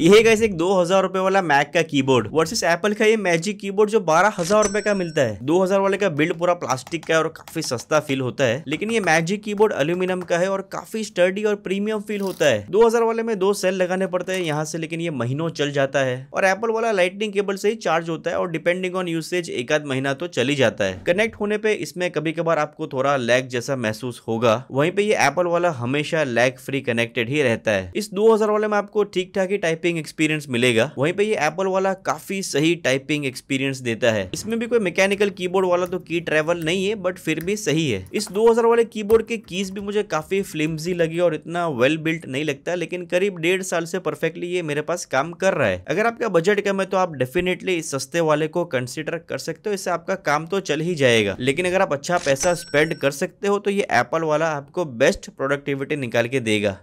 यह कैसे एक दो हजार रुपए वाला मैक का कीबोर्ड वर्सेस एप्पल का ये मैजिक कीबोर्ड जो बारह हजार रुपए का मिलता है दो हजार वाले का बिल्ड पूरा प्लास्टिक का है और काफी सस्ता फील होता है लेकिन ये मैजिक कीबोर्ड एल्यूमिनियम का है और काफी स्टर्डी और प्रीमियम फील होता है दो हजार वाले में दो सेल लगाने पड़ते हैं यहाँ से लेकिन ये महीनों चल जाता है और एप्पल वाला लाइटनिंग केबल से ही चार्ज होता है और डिपेंडिंग ऑन यूसेज एक आध महीना तो चली जाता है कनेक्ट होने पे इसमें कभी कभार आपको थोड़ा लैग जैसा महसूस होगा वहीं पे ये एप्पल वाला हमेशा लैग फ्री कनेक्टेड ही रहता है इस दो वाले में आपको ठीक ठाक ही टाइप टाइपिंग एक्सपीरियंस मिलेगा वहीं पे ये एप्पल वाला काफी सही टाइपिंग एक्सपीरियंस देता है इसमें भी कोई मैकेनिकल कीबोर्ड वाला तो की ट्रेवल नहीं है बट फिर भी सही है इस 2000 वाले कीबोर्ड के कीज भी मुझे काफी फ्लिमजी लगी और इतना वेल बिल्ट नहीं लगता लेकिन करीब डेढ़ साल से परफेक्टली ये मेरे पास काम कर रहा है अगर आपका बजट कम है तो आप डेफिनेटली इस सस्ते वाले को कंसिडर कर सकते हो इससे आपका काम तो चल ही जाएगा लेकिन अगर आप अच्छा पैसा स्पेंड कर सकते हो तो ये एप्पल वाला आपको बेस्ट प्रोडक्टिविटी निकाल के देगा